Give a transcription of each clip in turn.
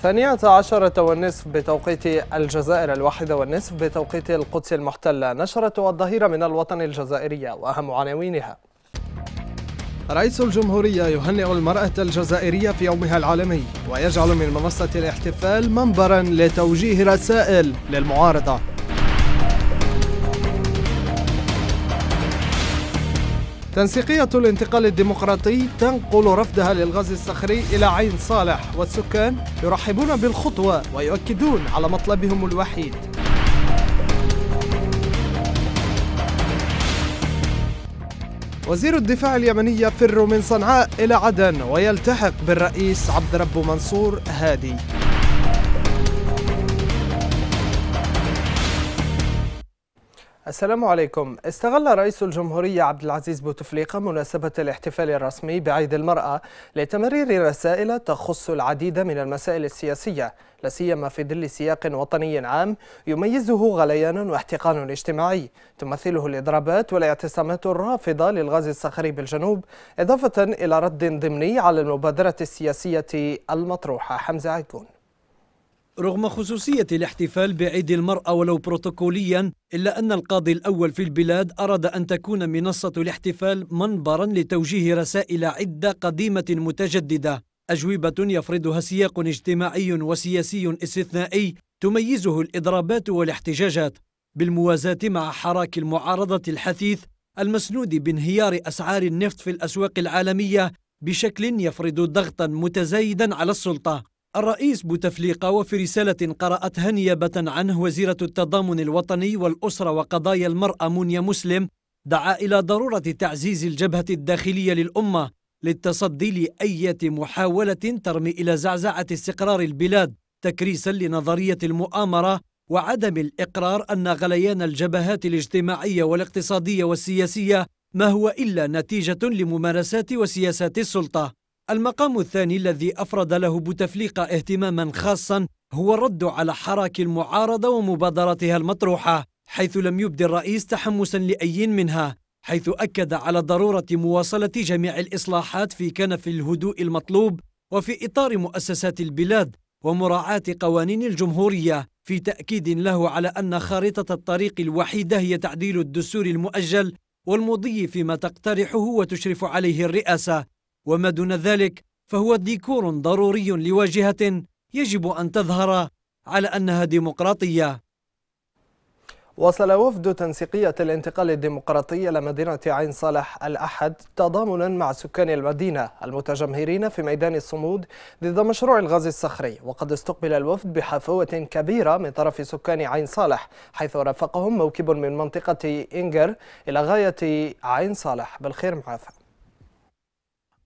الثانية عشرة والنصف بتوقيت الجزائر الواحدة والنصف بتوقيت القدس المحتلة نشرة الظهيرة من الوطن الجزائرية وأهم عناوينها رئيس الجمهورية يهنئ المرأة الجزائرية في يومها العالمي ويجعل من منصة الاحتفال منبرا لتوجيه رسائل للمعارضة تنسيقية الانتقال الديمقراطي تنقل رفدها للغاز الصخري إلى عين صالح والسكان يرحبون بالخطوة ويؤكدون على مطلبهم الوحيد وزير الدفاع اليمني يفر من صنعاء إلى عدن ويلتحق بالرئيس عبد رب منصور هادي السلام عليكم استغل رئيس الجمهورية عبد العزيز بوتفليقة مناسبة الاحتفال الرسمي بعيد المرأة لتمرير رسائل تخص العديد من المسائل السياسية لا سيما في ظل سياق وطني عام يميزه غليان واحتقان اجتماعي تمثله الإضرابات والاعتصامات الرافضة للغاز الصخري بالجنوب إضافة إلى رد ضمني على المبادرة السياسية المطروحة حمزة عيكون رغم خصوصية الاحتفال بعيد المرأة ولو بروتوكوليا إلا أن القاضي الأول في البلاد أراد أن تكون منصة الاحتفال منبرا لتوجيه رسائل عدة قديمة متجددة أجوبة يفرضها سياق اجتماعي وسياسي استثنائي تميزه الإضرابات والاحتجاجات بالموازاة مع حراك المعارضة الحثيث المسنود بانهيار أسعار النفط في الأسواق العالمية بشكل يفرض ضغطا متزايدا على السلطة الرئيس بوتفليقة وفي رسالة قرأتها نيابة عنه وزيرة التضامن الوطني والأسرة وقضايا المرأة منيا مسلم دعا إلى ضرورة تعزيز الجبهة الداخلية للأمة للتصدي لأية محاولة ترمي إلى زعزعة استقرار البلاد تكريسا لنظرية المؤامرة وعدم الإقرار أن غليان الجبهات الاجتماعية والاقتصادية والسياسية ما هو إلا نتيجة لممارسات وسياسات السلطة المقام الثاني الذي أفرد له بوتفليقة اهتماما خاصا هو الرد على حراك المعارضة ومبادرتها المطروحة حيث لم يبدي الرئيس تحمسا لأي منها حيث أكد على ضرورة مواصلة جميع الإصلاحات في كنف الهدوء المطلوب وفي إطار مؤسسات البلاد ومراعاة قوانين الجمهورية في تأكيد له على أن خارطة الطريق الوحيدة هي تعديل الدستور المؤجل والمضي فيما تقترحه وتشرف عليه الرئاسة وما دون ذلك فهو ديكور ضروري لواجهة يجب أن تظهر على أنها ديمقراطية وصل وفد تنسيقية الانتقال الديمقراطي إلى مدينة عين صالح الأحد تضامنا مع سكان المدينة المتجمهرين في ميدان الصمود ضد مشروع الغاز الصخري وقد استقبل الوفد بحفوة كبيرة من طرف سكان عين صالح حيث رافقهم موكب من منطقة إنجر إلى غاية عين صالح بالخير معافى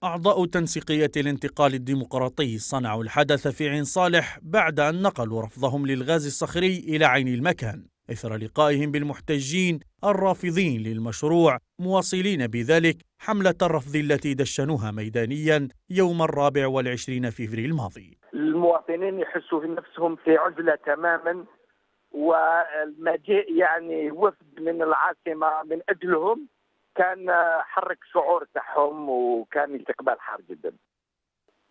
أعضاء تنسيقية الانتقال الديمقراطي صنعوا الحدث في عين صالح بعد أن نقلوا رفضهم للغاز الصخري إلى عين المكان إثر لقائهم بالمحتجين الرافضين للمشروع مواصلين بذلك حملة الرفض التي دشنوها ميدانيا يوم الرابع والعشرين في الماضي المواطنين يحسوا في نفسهم في عزلة تماما ومجيء يعني وفد من العاصمة من أجلهم كان حرك شعور تاعهم وكان استقبال حار جدا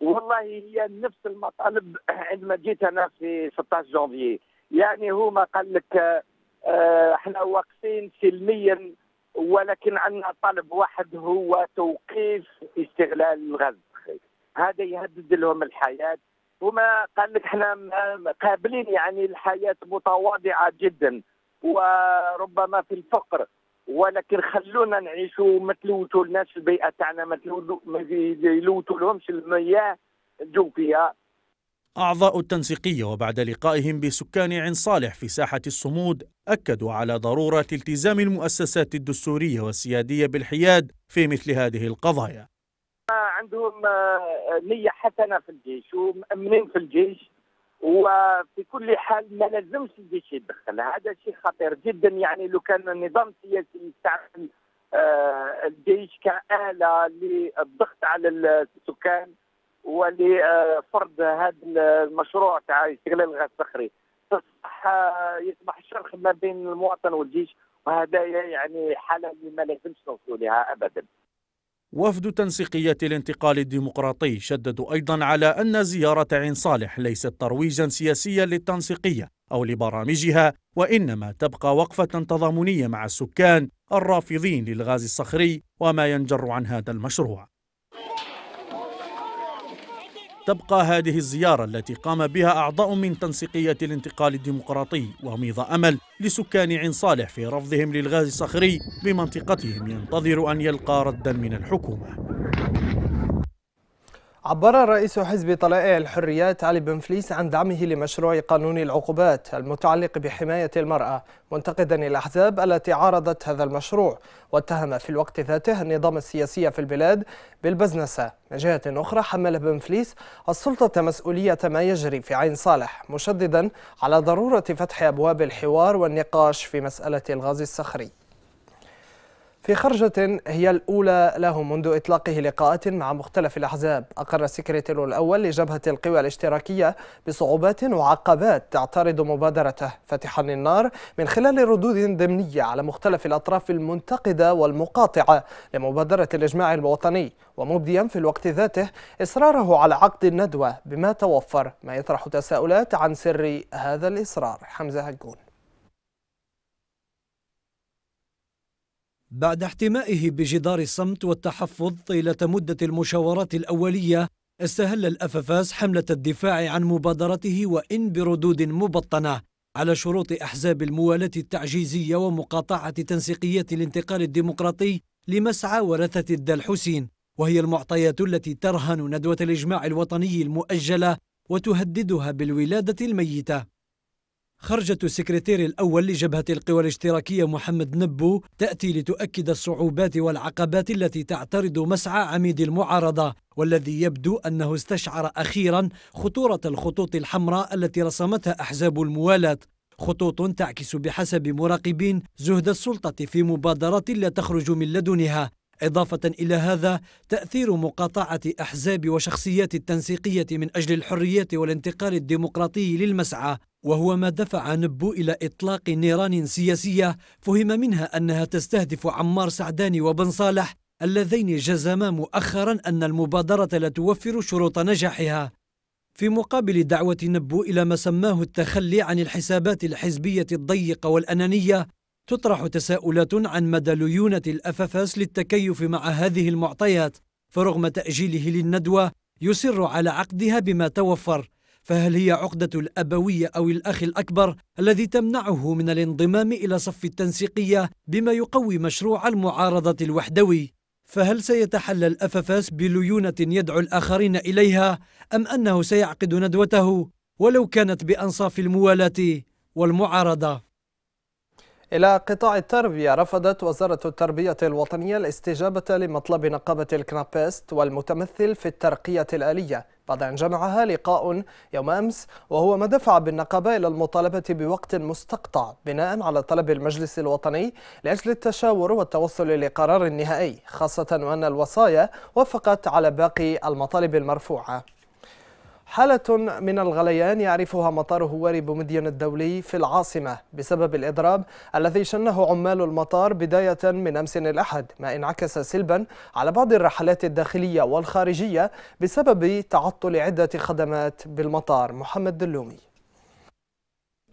والله هي نفس المطالب عندما جيت انا في 16 جانفي يعني هما قال لك آه، احنا واقفين سلميا ولكن عندنا طلب واحد هو توقيف استغلال الغاز هذا يهدد لهم الحياه هما قال لك احنا قابلين يعني الحياه متواضعه جدا وربما في الفقر ولكن خلونا نعيشوا ما تلوثوا الناس البيئه تاعنا ما يلوثوا لهمش المياه الجوفيه أعضاء التنسيقية وبعد لقائهم بسكان عين صالح في ساحة الصمود أكدوا على ضرورة التزام المؤسسات الدستورية والسيادية بالحياد في مثل هذه القضايا عندهم آه، نية حسنة في الجيش ومأمنين في الجيش وفي كل حال ما لازمش الجيش يدخل هذا شيء خطير جدا يعني لو كان النظام السياسي يستعمل آه، الجيش كآلة للضغط على السكان ولفرض آه، هذا المشروع تاع استغلال الغاز الصخري تصبح آه، يصبح الشرخ ما بين المواطن والجيش وهذا يعني حاله اللي ما لازمش نوصلوا لها ابدا وفد تنسيقية الانتقال الديمقراطي شددوا أيضا على أن زيارة عين صالح ليست ترويجا سياسيا للتنسيقية أو لبرامجها وإنما تبقى وقفة تضامنية مع السكان الرافضين للغاز الصخري وما ينجر عن هذا المشروع تبقى هذه الزيارة التي قام بها أعضاء من تنسيقية الانتقال الديمقراطي وميض أمل لسكان عين صالح في رفضهم للغاز الصخري بمنطقتهم ينتظر أن يلقى ردا من الحكومة عبر رئيس حزب طلائع الحريات علي بن فليس عن دعمه لمشروع قانون العقوبات المتعلق بحماية المرأة منتقدا الأحزاب التي عارضت هذا المشروع واتهم في الوقت ذاته النظام السياسي في البلاد بالبزنسة من جهة أخرى حمل بن فليس السلطة مسؤولية ما يجري في عين صالح مشددا على ضرورة فتح أبواب الحوار والنقاش في مسألة الغاز الصخري في خرجة هي الأولى له منذ إطلاقه لقاءات مع مختلف الأحزاب أقر السكرتير الأول لجبهة القوى الاشتراكية بصعوبات وعقبات تعترض مبادرته فتحا النار من خلال ردود ضمنية على مختلف الأطراف المنتقدة والمقاطعة لمبادرة الإجماع الوطني ومبديا في الوقت ذاته إصراره على عقد الندوة بما توفر ما يطرح تساؤلات عن سر هذا الإصرار حمزة هجون بعد احتمائه بجدار الصمت والتحفظ طيلة مدة المشاورات الأولية استهل الأففاس حملة الدفاع عن مبادرته وإن بردود مبطنة على شروط أحزاب الموالاة التعجيزية ومقاطعة تنسيقيات الانتقال الديمقراطي لمسعى ورثة حسين وهي المعطيات التي ترهن ندوة الإجماع الوطني المؤجلة وتهددها بالولادة الميتة خرجة السكرتير الأول لجبهة القوى الاشتراكية محمد نبو تأتي لتؤكد الصعوبات والعقبات التي تعترض مسعى عميد المعارضة والذي يبدو أنه استشعر أخيرا خطورة الخطوط الحمراء التي رسمتها أحزاب الموالاة خطوط تعكس بحسب مراقبين زهد السلطة في مبادرات لا تخرج من لدنها إضافة إلى هذا تأثير مقاطعة أحزاب وشخصيات التنسيقية من أجل الحرية والانتقال الديمقراطي للمسعى وهو ما دفع نبو إلى إطلاق نيران سياسية فهم منها أنها تستهدف عمار سعداني وبن صالح اللذين جزما مؤخرا أن المبادرة لا توفر شروط نجاحها في مقابل دعوة نبو إلى ما سماه التخلي عن الحسابات الحزبية الضيقة والأنانية تطرح تساؤلات عن مدى ليونة الأفافاس للتكيف مع هذه المعطيات فرغم تأجيله للندوة يصر على عقدها بما توفر فهل هي عقدة الأبوية أو الأخ الأكبر الذي تمنعه من الانضمام إلى صف التنسيقية بما يقوي مشروع المعارضة الوحدوي؟ فهل سيتحلى الأففاس بليونة يدعو الآخرين إليها أم أنه سيعقد ندوته ولو كانت بأنصاف الموالاة والمعارضة؟ إلى قطاع التربية رفضت وزارة التربية الوطنية الاستجابة لمطلب نقابة الكنابيست والمتمثل في الترقية الآلية بعد أن جمعها لقاء يوم أمس وهو ما دفع بالنقابة إلى المطالبة بوقت مستقطع بناء على طلب المجلس الوطني لأجل التشاور والتوصل لقرار نهائي خاصة وأن الوصايا وافقت على باقي المطالب المرفوعة حالة من الغليان يعرفها مطار هواري بومدين الدولي في العاصمة بسبب الإضراب الذي شنه عمال المطار بداية من أمس الأحد ما انعكس سلبا على بعض الرحلات الداخلية والخارجية بسبب تعطل عدة خدمات بالمطار محمد دلومي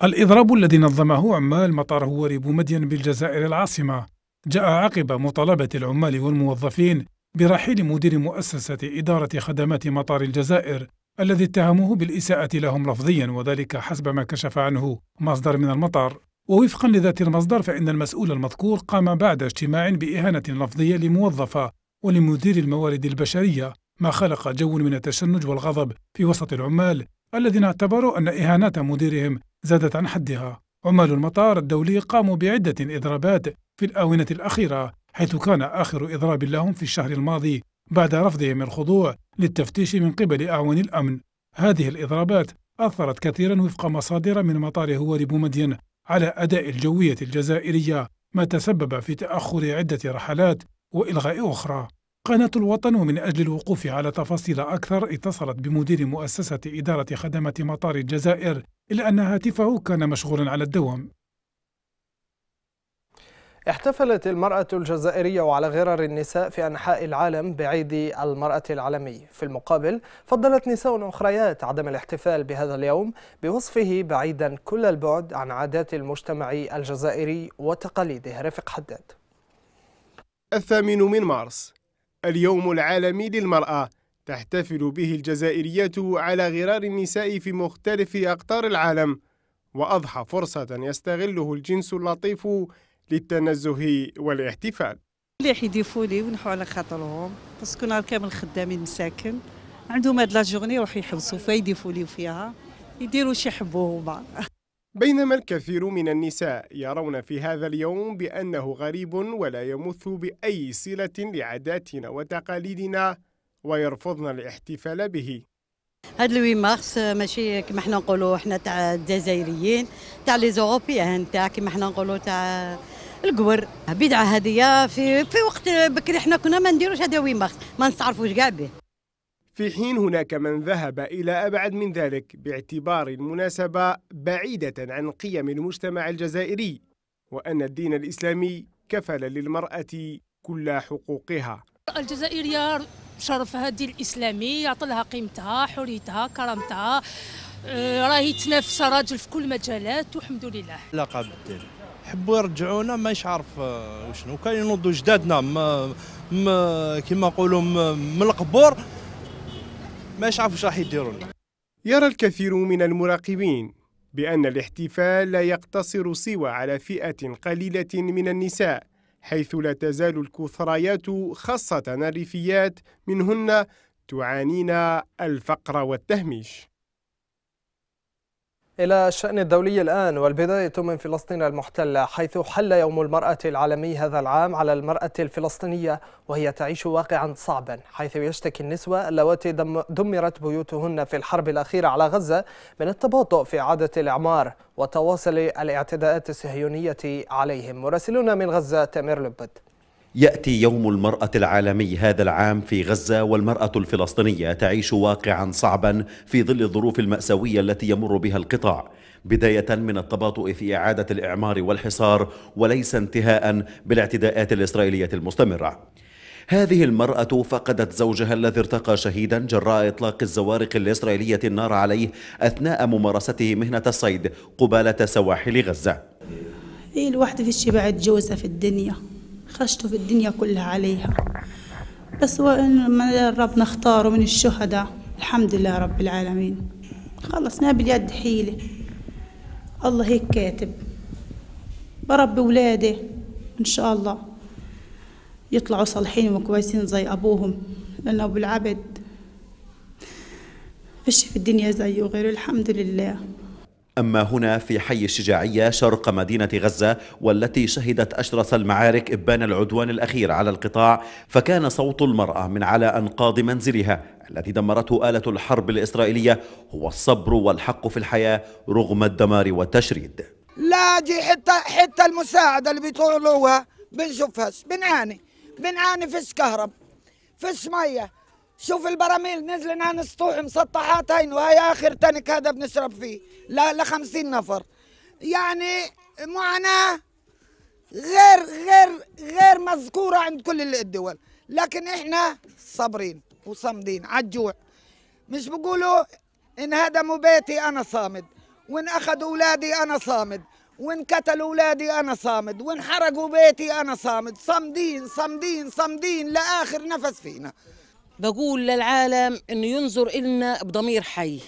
الإضراب الذي نظمه عمال مطار هواري بومدين بالجزائر العاصمة جاء عقب مطالبة العمال والموظفين برحيل مدير مؤسسة إدارة خدمات مطار الجزائر الذي اتهموه بالإساءة لهم لفظيا وذلك حسب ما كشف عنه مصدر من المطار ووفقا لذات المصدر فإن المسؤول المذكور قام بعد اجتماع بإهانة لفظية لموظفة ولمدير الموارد البشرية ما خلق جو من التشنج والغضب في وسط العمال الذين اعتبروا أن إهانات مديرهم زادت عن حدها عمال المطار الدولي قاموا بعدة إضرابات في الآونة الأخيرة حيث كان آخر إضراب لهم في الشهر الماضي بعد رفضهم الخضوع للتفتيش من قبل أعوان الأمن هذه الإضرابات أثرت كثيرا وفق مصادر من مطار هواري بومدين على أداء الجوية الجزائرية ما تسبب في تأخر عدة رحلات وإلغاء أخرى قناة الوطن ومن أجل الوقوف على تفاصيل أكثر اتصلت بمدير مؤسسة إدارة خدمات مطار الجزائر إلا أن هاتفه كان مشغولا على الدوام احتفلت المرأة الجزائرية وعلى غرار النساء في أنحاء العالم بعيد المرأة العالمي في المقابل فضلت نساء أخريات عدم الاحتفال بهذا اليوم بوصفه بعيدا كل البعد عن عادات المجتمع الجزائري وتقاليده رفق حداد الثامن من مارس اليوم العالمي للمرأة تحتفل به الجزائريات على غرار النساء في مختلف أقطار العالم وأضحى فرصة يستغله الجنس اللطيف للتنزه والاحتفال مليح يضيفوا لي ونحوا على خاطرهم باسكو نهار كامل خدامين مساكن عندهم هاد لا جورني يروحوا يحبسوا فيها يضيفوا لي فيها يديروا شي يحبوه هما بينما الكثير من النساء يرون في هذا اليوم بأنه غريب ولا يمث بأي صلة لعاداتنا وتقاليدنا ويرفضن الاحتفال به هاد لوي مارس ماشي كما حنا نقولوا حنا تاع الجزائريين تاع لي زوروبيان تاع كما حنا نقولوا تاع القور بدعه هذه في في وقت بكري حنا كنا ما نديروش هذا ويماخ ما نستعرفوش كاع به في حين هناك من ذهب إلى أبعد من ذلك باعتبار المناسبة بعيدة عن قيم المجتمع الجزائري وأن الدين الإسلامي كفل للمرأة كل حقوقها الجزائرية شرفها الدين الإسلامي يعطي لها قيمتها حريتها كرامتها آه، راهي تنافس راجل في كل مجالات والحمد لله لا قبل حبوا يرجعونا ما عارف آه، وشنو كان ينوضوا جدادنا كما نقولوا من القبور ما عارف واش راح يديروا يرى الكثير من المراقبين بأن الاحتفال لا يقتصر سوى على فئة قليلة من النساء حيث لا تزال الكثريات خاصة الريفيات منهن تعانين الفقر والتهميش إلى الشأن الدولي الآن والبداية من فلسطين المحتلة حيث حل يوم المرأة العالمي هذا العام على المرأة الفلسطينية وهي تعيش واقعا صعبا حيث يشتكي النسوة اللواتي دمرت بيوتهن في الحرب الأخيرة على غزة من التباطؤ في إعادة الإعمار وتواصل الاعتداءات الصهيونية عليهم مراسلنا من غزة تامر لبد يأتي يوم المرأة العالمي هذا العام في غزة والمرأة الفلسطينية تعيش واقعا صعبا في ظل الظروف المأساوية التي يمر بها القطاع بداية من التباطؤ في إعادة الإعمار والحصار وليس انتهاء بالاعتداءات الإسرائيلية المستمرة هذه المرأة فقدت زوجها الذي ارتقى شهيدا جراء إطلاق الزوارق الإسرائيلية النار عليه أثناء ممارسته مهنة الصيد قبالة سواحل غزة هي إيه، الواحدة فيش بعد جوزها في الدنيا خشته في الدنيا كلها عليها بس لما ربنا اختاره من الشهداء الحمد لله رب العالمين خلص نابل يد حيلة الله هيك كاتب بربي ولادي إن شاء الله يطلعوا صالحين وكويسين زي أبوهم لأن أبو العبد فيش في الدنيا زيه غير الحمد لله أما هنا في حي الشجاعية شرق مدينة غزة والتي شهدت أشرس المعارك إبان العدوان الأخير على القطاع فكان صوت المرأة من على أنقاض منزلها الذي دمرته آلة الحرب الإسرائيلية هو الصبر والحق في الحياة رغم الدمار والتشريد لا دي حتى حتى المساعدة اللي بيطلعوها بنشوفها بنعاني بنعاني في كهرب في السمية شوف البراميل نزلنا عن السطوح مسطحات هين وهي اخر تنك هذا بنشرب فيه لا ل 50 نفر يعني معاناه غير غير غير مذكوره عند كل الدول لكن احنا صابرين وصامدين على الجوع مش بقولوا ان هدموا بيتي انا صامد وان اخذوا اولادي انا صامد وان قتلوا اولادي انا صامد وان حرقوا بيتي انا صامد صامدين صامدين صامدين لاخر نفس فينا بقول للعالم انه ينظر إلنا بضمير حي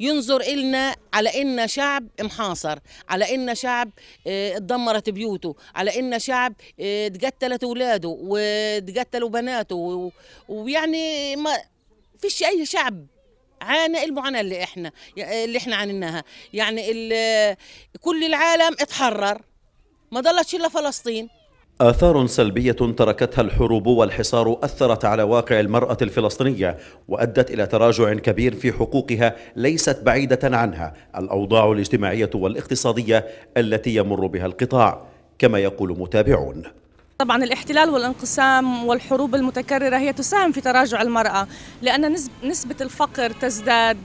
ينظر إلنا على إن شعب محاصر على إن شعب اتدمرت آه، بيوته على إن شعب اتقتلت آه، اولاده وتقتلوا بناته ويعني ما فيش اي شعب عانى المعاناه اللي احنا اللي احنا عانيناها يعني كل العالم اتحرر ما ضلتش الا فلسطين آثار سلبية تركتها الحروب والحصار أثرت على واقع المرأة الفلسطينية وأدت إلى تراجع كبير في حقوقها ليست بعيدة عنها الأوضاع الاجتماعية والاقتصادية التي يمر بها القطاع كما يقول متابعون طبعا الاحتلال والانقسام والحروب المتكررة هي تساهم في تراجع المرأة لأن نسبة الفقر تزداد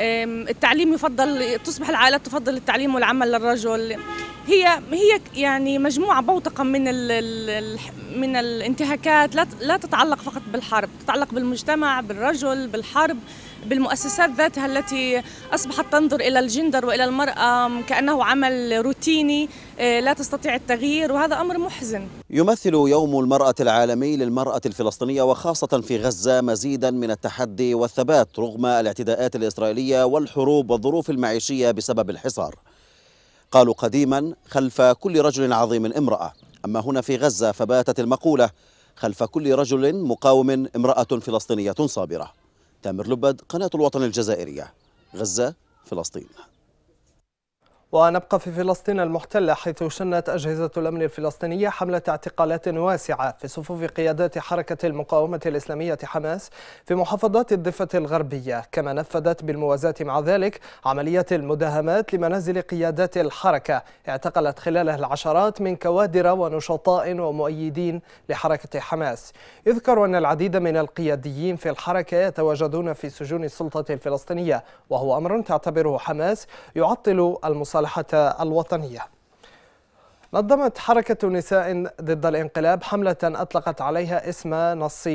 التعليم يفضل تصبح العائلات تفضل التعليم والعمل للرجل هي هي يعني مجموعه بوتقه من الـ من الانتهاكات لا لا تتعلق فقط بالحرب تتعلق بالمجتمع بالرجل بالحرب بالمؤسسات ذاتها التي أصبحت تنظر إلى الجندر وإلى المرأة كأنه عمل روتيني آه، لا تستطيع التغيير وهذا أمر محزن يمثل يوم المرأة العالمي للمرأة الفلسطينية وخاصة في غزة مزيدا من التحدي والثبات رغم الاعتداءات الإسرائيلية والحروب والظروف المعيشية بسبب الحصار قالوا قديما خلف كل رجل عظيم امرأة أما هنا في غزة فباتت المقولة خلف كل رجل مقاوم امرأة فلسطينية صابرة تامر لبد قناة الوطن الجزائرية غزة فلسطين ونبقى في فلسطين المحتلة حيث شنت أجهزة الأمن الفلسطينية حملة اعتقالات واسعة في صفوف قيادات حركة المقاومة الإسلامية حماس في محافظات الضفة الغربية كما نفذت بالموازاة مع ذلك عملية المداهمات لمنازل قيادات الحركة اعتقلت خلالها العشرات من كوادر ونشطاء ومؤيدين لحركة حماس يذكر أن العديد من القياديين في الحركة يتواجدون في سجون السلطة الفلسطينية وهو أمر تعتبره حماس يعطل المصالحة المصالحة الوطنية نظمت حركة نساء ضد الانقلاب حملة أطلقت عليها اسم نص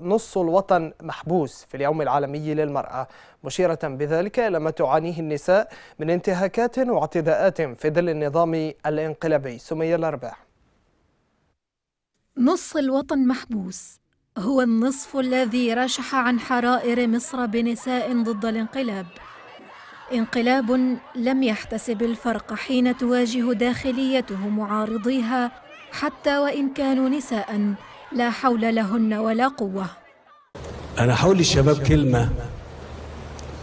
نص الوطن محبوس في اليوم العالمي للمرأة مشيرة بذلك إلى ما تعانيه النساء من انتهاكات واعتداءات في ظل النظام الانقلابي سمية الأرباح نص الوطن محبوس هو النصف الذي رشح عن حرائر مصر بنساء ضد الانقلاب انقلاب لم يحتسب الفرق حين تواجه داخليته معارضيها حتى وإن كانوا نساء لا حول لهن ولا قوة أنا حول الشباب كلمة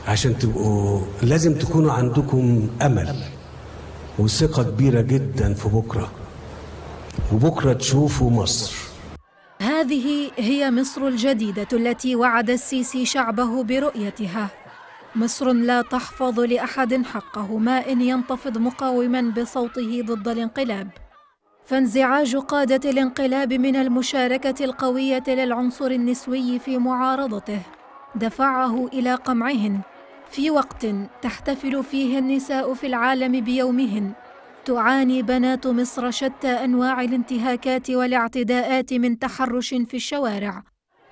عشان تبقوا لازم تكونوا عندكم أمل وثقة كبيرة جدا في بكرة وبكرة تشوفوا مصر هذه هي مصر الجديدة التي وعد السيسي شعبه برؤيتها مصر لا تحفظ لأحد حقه ما إن ينتفض مقاوما بصوته ضد الانقلاب فانزعاج قادة الانقلاب من المشاركة القوية للعنصر النسوي في معارضته دفعه إلى قمعهن في وقت تحتفل فيه النساء في العالم بيومهن تعاني بنات مصر شتى أنواع الانتهاكات والاعتداءات من تحرش في الشوارع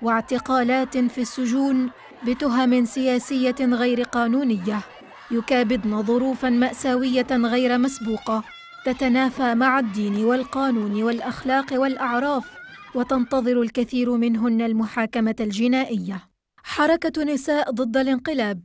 واعتقالات في السجون بتهم سياسية غير قانونية يكابدن ظروفا مأساوية غير مسبوقة تتنافى مع الدين والقانون والأخلاق والأعراف وتنتظر الكثير منهن المحاكمة الجنائية حركة نساء ضد الانقلاب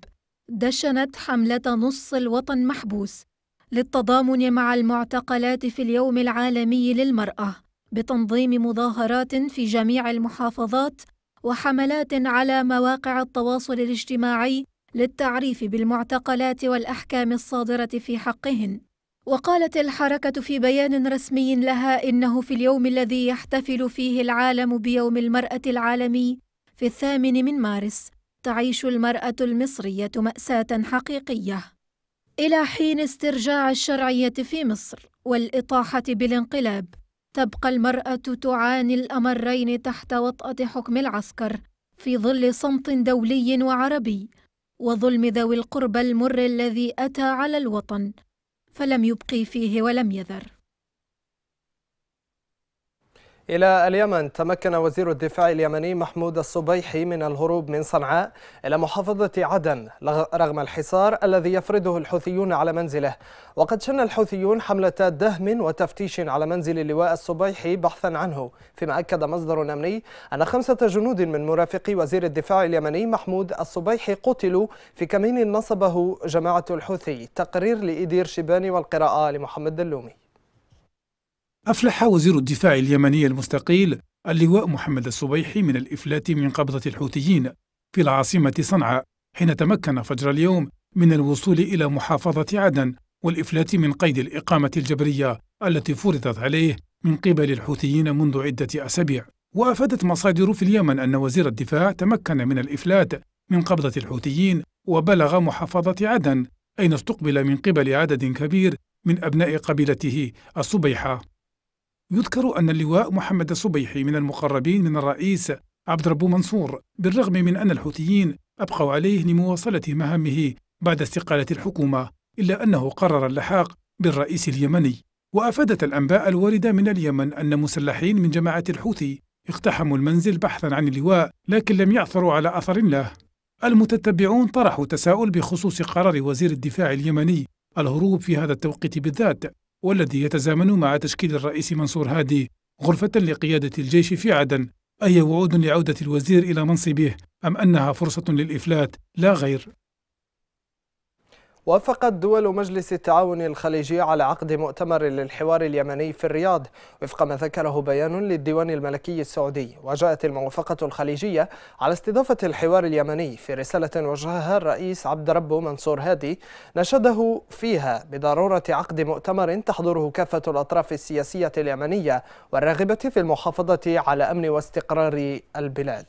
دشنت حملة نص الوطن محبوس للتضامن مع المعتقلات في اليوم العالمي للمرأة بتنظيم مظاهرات في جميع المحافظات وحملات على مواقع التواصل الاجتماعي للتعريف بالمعتقلات والأحكام الصادرة في حقهن وقالت الحركة في بيان رسمي لها إنه في اليوم الذي يحتفل فيه العالم بيوم المرأة العالمي في الثامن من مارس تعيش المرأة المصرية مأساة حقيقية إلى حين استرجاع الشرعية في مصر والإطاحة بالانقلاب تبقى المرأة تعاني الأمرين تحت وطأة حكم العسكر في ظل صمت دولي وعربي وظلم ذوي القربى المر الذي أتى على الوطن فلم يبقي فيه ولم يذر إلى اليمن تمكن وزير الدفاع اليمني محمود الصبيحي من الهروب من صنعاء إلى محافظة عدن رغم الحصار الذي يفرضه الحوثيون على منزله وقد شن الحوثيون حملة دهم وتفتيش على منزل اللواء الصبيحي بحثا عنه فيما أكد مصدر أمني أن خمسة جنود من مرافقي وزير الدفاع اليمني محمود الصبيحي قتلوا في كمين نصبه جماعة الحوثي تقرير لإدير شيباني والقراءة لمحمد دلومي أفلح وزير الدفاع اليمني المستقيل اللواء محمد الصبيحي من الإفلات من قبضة الحوثيين في العاصمة صنعاء حين تمكن فجر اليوم من الوصول إلى محافظة عدن والإفلات من قيد الإقامة الجبرية التي فرضت عليه من قبل الحوثيين منذ عدة أسابيع وأفادت مصادر في اليمن أن وزير الدفاع تمكن من الإفلات من قبضة الحوثيين وبلغ محافظة عدن أين استقبل من قبل عدد كبير من أبناء قبيلته الصبيحة يذكر أن اللواء محمد صبيحي من المقربين من الرئيس عبد ربو منصور بالرغم من أن الحوثيين أبقوا عليه لمواصلة مهامه بعد استقالة الحكومة إلا أنه قرر اللحاق بالرئيس اليمني وأفادت الأنباء الواردة من اليمن أن مسلحين من جماعة الحوثي اقتحموا المنزل بحثا عن اللواء لكن لم يعثروا على أثر له المتتبعون طرحوا تساؤل بخصوص قرار وزير الدفاع اليمني الهروب في هذا التوقيت بالذات والذي يتزامن مع تشكيل الرئيس منصور هادي غرفة لقيادة الجيش في عدن أي وعود لعودة الوزير إلى منصبه أم أنها فرصة للإفلات لا غير وافقت دول مجلس التعاون الخليجي على عقد مؤتمر للحوار اليمني في الرياض وفق ما ذكره بيان للديوان الملكي السعودي وجاءت الموافقة الخليجية على استضافة الحوار اليمني في رسالة وجهها الرئيس عبد ربه منصور هادي نشده فيها بضرورة عقد مؤتمر تحضره كافة الأطراف السياسية اليمنية والراغبة في المحافظة على أمن واستقرار البلاد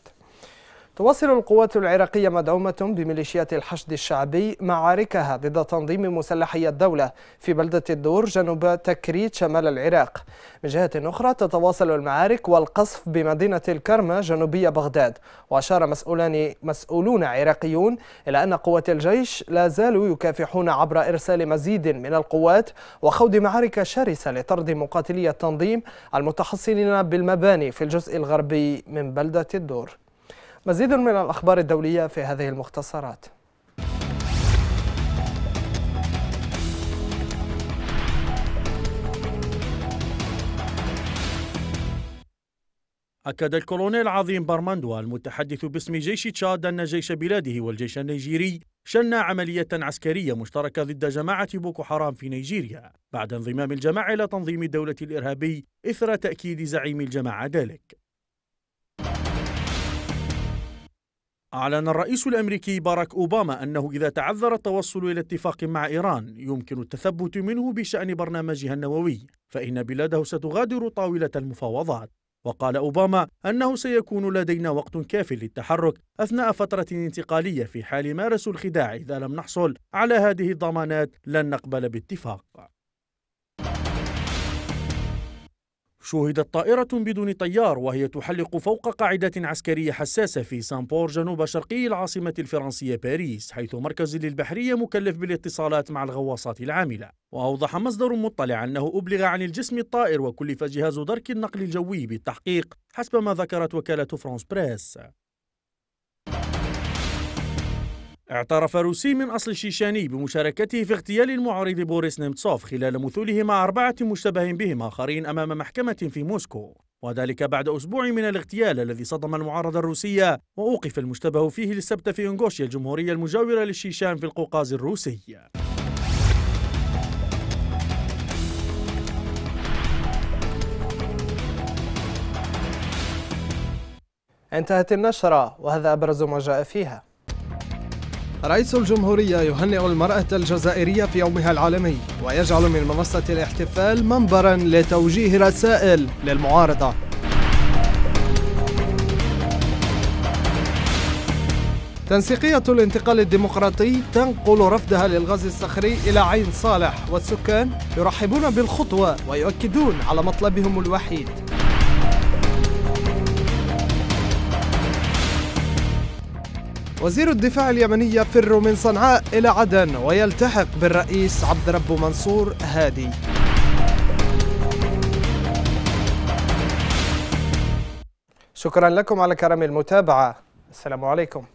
تواصل القوات العراقية مدعومة بميليشيات الحشد الشعبي معاركها ضد تنظيم مسلحي الدولة في بلدة الدور جنوب تكريت شمال العراق من جهة أخرى تتواصل المعارك والقصف بمدينة الكرمة جنوبية بغداد وأشار مسؤولان مسؤولون عراقيون إلى أن قوات الجيش لا زالوا يكافحون عبر إرسال مزيد من القوات وخوض معارك شرسة لطرد مقاتلي التنظيم المتحصنين بالمباني في الجزء الغربي من بلدة الدور مزيد من الأخبار الدولية في هذه المختصرات أكد الكولونيل عظيم بارماندوا المتحدث باسم جيش تشاد أن جيش بلاده والجيش النيجيري شن عملية عسكرية مشتركة ضد جماعة بوكو حرام في نيجيريا بعد انضمام الجماعة إلى تنظيم الدولة الإرهابي إثر تأكيد زعيم الجماعة ذلك أعلن الرئيس الأمريكي باراك أوباما أنه إذا تعذر التوصل إلى اتفاق مع إيران يمكن التثبت منه بشأن برنامجها النووي فإن بلاده ستغادر طاولة المفاوضات وقال أوباما أنه سيكون لدينا وقت كاف للتحرك أثناء فترة انتقالية في حال مارسوا الخداع إذا لم نحصل على هذه الضمانات لن نقبل باتفاق شوهدت طائرة بدون طيار وهي تحلق فوق قاعدة عسكرية حساسة في سامبور جنوب شرقي العاصمة الفرنسية باريس حيث مركز للبحرية مكلف بالاتصالات مع الغواصات العاملة وأوضح مصدر مطلع أنه أبلغ عن الجسم الطائر وكلف جهاز درك النقل الجوي بالتحقيق حسب ما ذكرت وكالة فرانس بريس اعترف روسي من أصل شيشاني بمشاركته في اغتيال المعارض بوريس نيمتسوف خلال مثوله مع أربعة مشتبه بهم آخرين أمام محكمة في موسكو وذلك بعد أسبوع من الاغتيال الذي صدم المعارضة الروسية وأوقف المشتبه فيه للسبت في إنغوشيا الجمهورية المجاورة للشيشان في القوقاز الروسي انتهت النشرة وهذا أبرز ما جاء فيها رئيس الجمهورية يهنئ المرأة الجزائرية في يومها العالمي ويجعل من منصة الاحتفال منبرا لتوجيه رسائل للمعارضة تنسيقية الانتقال الديمقراطي تنقل رفضها للغاز الصخري إلى عين صالح والسكان يرحبون بالخطوة ويؤكدون على مطلبهم الوحيد وزير الدفاع اليمني يفر من صنعاء إلى عدن ويلتحق بالرئيس عبد رب منصور هادي شكرا لكم على كرم المتابعة السلام عليكم